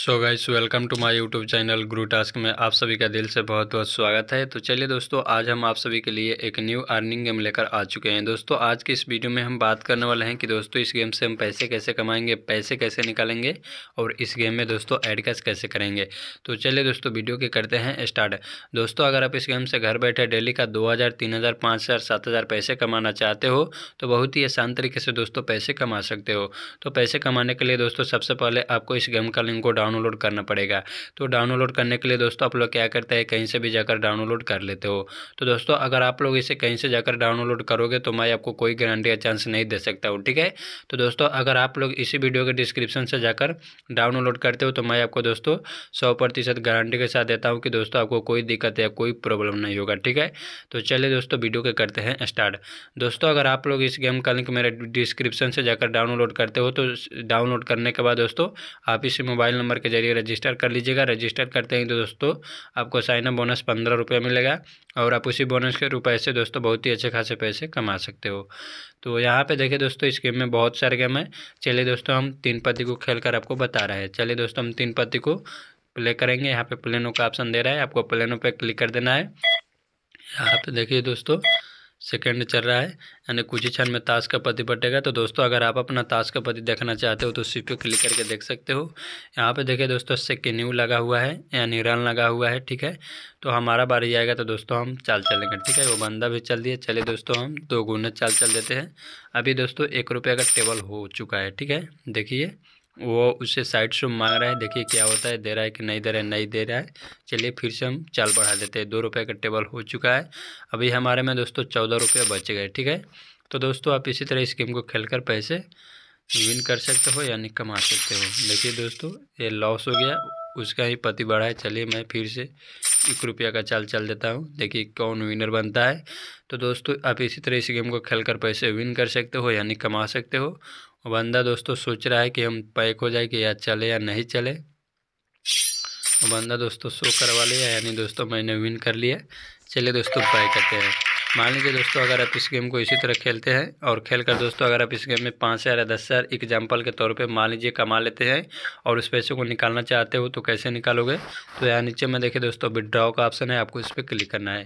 so guys welcome to my YouTube channel Gru task में आप सभी का दिल से बहुत बहुत स्वागत है तो चलिए दोस्तों आज हम आप सभी के लिए एक न्यू अर्निंग गेम लेकर आ चुके हैं दोस्तों आज के इस वीडियो में हम बात करने वाले हैं कि दोस्तों इस गेम से हम पैसे कैसे कमाएंगे पैसे कैसे निकालेंगे और इस गेम में दोस्तों एड कैसे करेंगे तो चलिए दोस्तों वीडियो के करते हैं स्टार्ट दोस्तों अगर आप इस गेम से घर बैठे डेली का दो हज़ार तीन हज़ार पाँच हज़ार सात हज़ार पैसे कमाना चाहते हो तो बहुत ही आसान तरीके से दोस्तों पैसे कमा सकते हो तो पैसे कमाने के लिए दोस्तों सबसे पहले आपको इस गेम का लिंक को डाउनलोड करना पड़ेगा तो डाउनलोड करने के लिए दोस्तों आप लोग क्या करते हैं कहीं से भी जाकर डाउनलोड कर लेते हो तो दोस्तों अगर आप लोग इसे कहीं से जाकर डाउनलोड करोगे तो मैं आपको कोई गारंटी या चांस नहीं दे सकता हूँ ठीक है तो दोस्तों अगर आप लोग इसी वीडियो के डिस्क्रिप्शन से जाकर डाउनलोड करते हो तो मैं आपको दोस्तों सौ प्रतिशत गारंटी के साथ देता हूँ कि दोस्तों आपको कोई दिक्कत या कोई प्रॉब्लम नहीं होगा ठीक है तो चलिए दोस्तों वीडियो के करते हैं स्टार्ट दोस्तों अगर आप लोग इस गेम का लिंक मेरे डिस्क्रिप्शन से जाकर डाउनलोड करते हो तो डाउनलोड करने के बाद दोस्तों आप इसी मोबाइल नंबर नंबर के जरिए रजिस्टर कर लीजिएगा रजिस्टर करते ही तो दोस्तों आपको साइन अप बोनस पंद्रह रुपये मिलेगा और आप उसी बोनस के रुपए से दोस्तों बहुत ही अच्छे खासे पैसे कमा सकते हो तो यहाँ पे देखिए दोस्तों इस गेम में बहुत सारे गेम है चलिए दोस्तों हम तीन पति को खेल कर आपको बता रहे हैं चलिए दोस्तों हम तीन पति को प्ले करेंगे यहाँ पे प्लेनों का ऑप्शन दे रहा है आपको प्लेनों पर क्लिक कर देना है यहाँ पे देखिए दोस्तों सेकेंड चल रहा है यानी कुछ ही क्षण में ताश का पति पटेगा तो दोस्तों अगर आप अपना ताश का पति देखना चाहते हो तो उसी पे क्लिक करके देख सकते हो यहाँ पे देखिए दोस्तों सेकेन्यू लगा हुआ है यानी रन लगा हुआ है ठीक है तो हमारा बारी आएगा तो दोस्तों हम चाल चलेंगे ठीक है वो बंदा भी चल दिया चलिए दोस्तों हम दो गुना चाल चल देते हैं अभी दोस्तों एक रुपये का टेबल हो चुका है ठीक है देखिए वो उसे साइड से मांग रहा है देखिए क्या होता है दे रहा है कि नहीं दे रहा है नहीं दे रहा है चलिए फिर से हम चाल बढ़ा देते हैं दो रुपये का टेबल हो चुका है अभी हमारे में दोस्तों चौदह रुपये बच गए ठीक है तो दोस्तों आप इसी तरह इस गेम को खेल कर पैसे विन कर सकते हो यानी कमा सकते हो देखिए दोस्तों ये लॉस हो गया उसका ही पति बढ़ा है चलिए मैं फिर से एक रुपया का चाल चल देता हूँ देखिए कौन विनर बनता है तो दोस्तों आप इसी तरह इस गेम को खेल कर पैसे विन कर सकते हो यानी कमा सकते हो बंदा दोस्तों तो सोच रहा है कि हम पैक हो जाए कि या चले या नहीं चले बंदा दोस्तों तो शो करवा लिया यानी दोस्तों मैंने विन कर लिया चलिए दोस्तों पैक करते हैं मान लीजिए दोस्तों अगर आप इस गेम को इसी तरह खेलते हैं और खेल कर दोस्तों अगर आप इस गेम में पाँच हज़ार या दस हज़ार एग्जाम्पल के तौर पे मान लीजिए कमा लेते हैं और उस पैसे को निकालना चाहते हो तो कैसे निकालोगे तो यहाँ नीचे में देखिए दोस्तों विड्रॉ का ऑप्शन है आपको इस पर क्लिक करना है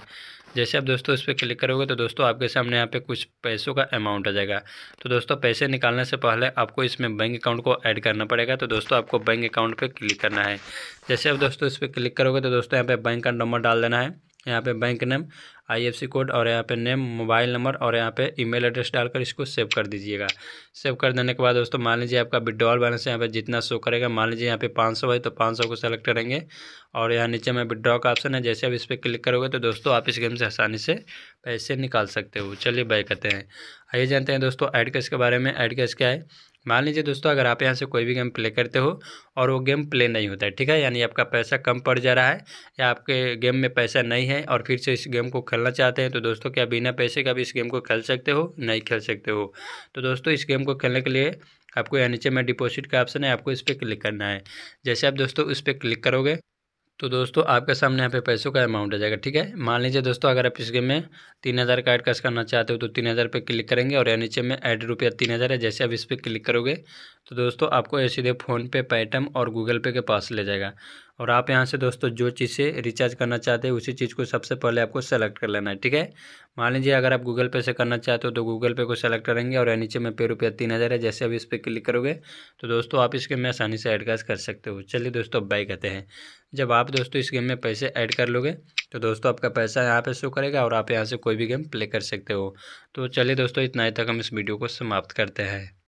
जैसे आप दोस्तों इस पर क्लिक करोगे तो दोस्तों आपके सामने यहाँ पे कुछ पैसों का अमाउंट आ जाएगा तो दोस्तों पैसे निकालने से पहले आपको इसमें बैंक अकाउंट को ऐड करना पड़ेगा तो दोस्तों आपको बैंक अकाउंट पे क्लिक करना है जैसे आप दोस्तों इस पर क्लिक करोगे तो दोस्तों यहाँ पे बैंक का नंबर डाल देना है यहाँ पे बैंक नेम आईएफसी कोड और यहाँ पे नेम मोबाइल नंबर और यहाँ पे ईमेल एड्रेस डालकर इसको सेव कर दीजिएगा सेव कर देने के बाद दोस्तों मान लीजिए आपका विड्रॉल बैलेंस यहाँ पे जितना शो करेगा मान लीजिए यहाँ पे 500 है तो 500 को सेलेक्ट करेंगे और यहाँ नीचे में विड्रॉ का ऑप्शन है जैसे आप इस पर क्लिक करोगे तो दोस्तों आप इस गेम से आसानी से पैसे निकाल सकते हो चलिए बाय करते हैं आइए जानते हैं दोस्तों एड कैश के बारे में एड कैश क्या है मान लीजिए दोस्तों अगर आप यहाँ से कोई भी गेम प्ले करते हो और वो गेम प्ले नहीं होता है ठीक है यानी आपका पैसा कम पड़ जा रहा है या आपके गेम में पैसा नहीं है और फिर से इस गेम को खेलना चाहते हैं तो दोस्तों क्या बिना पैसे का भी इस गेम को खेल सकते हो नहीं खेल सकते हो तो दोस्तों इस गेम को खेलने के लिए आपको या नीचे में डिपॉजिट का ऑप्शन है आपको इस पर क्लिक करना है जैसे आप दोस्तों उस पर क्लिक करोगे तो दोस्तों आपके सामने यहाँ पे पैसों का अमाउंट आ जाएगा ठीक है मान लीजिए दोस्तों अगर आप इस गेम में तीन हज़ार का एड कैश करना चाहते हो तो तीन हज़ार पर क्लिक करेंगे और नीचे में ऐड रुपया तीन हज़ार है जैसे आप इस पर क्लिक करोगे तो दोस्तों आपको ये सीधे फ़ोनपे पेटीएम और गूगल पे के पास ले जाएगा और आप यहाँ से दोस्तों जो चीज़ से रिचार्ज करना चाहते हैं उसी चीज़ को सबसे पहले आपको सेलेक्ट कर लेना है ठीक है मान लीजिए अगर आप गूगल पे से करना चाहते हो तो गूगल पे को सेलेक्ट करेंगे और नीचे में पे रुपया तीन हज़ार है जैसे अभी इस पर क्लिक करोगे तो दोस्तों आप इस गेम में आसानी से ऐड कर सकते हो चलिए दोस्तों अब बाई कहते हैं जब आप दोस्तों इस गेम में पैसे ऐड कर लोगे तो दोस्तों आपका पैसा यहाँ पे शो करेगा और आप यहाँ से कोई भी गेम प्ले कर सकते हो तो चलिए दोस्तों इतना ही तक हम इस वीडियो को समाप्त करते हैं